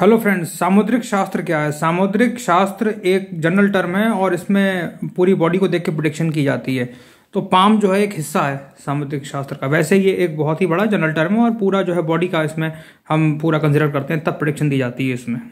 hello friends सामुद्रिक शास्त्र क्या है सामुद्रिक शास्त्र एक जनरल टर्म है और इसमें पूरी बॉडी को देख के प्रोडिक्शन की जाती है तो पाम जो है एक हिस्सा है सामुद्रिक शास्त्र का वैसे ये एक बहुत ही बड़ा जनरल टर्म है और पूरा जो है बॉडी का इसमें हम पूरा कंसिडर करते हैं तब प्रोडिक्शन दी जाती है इसमें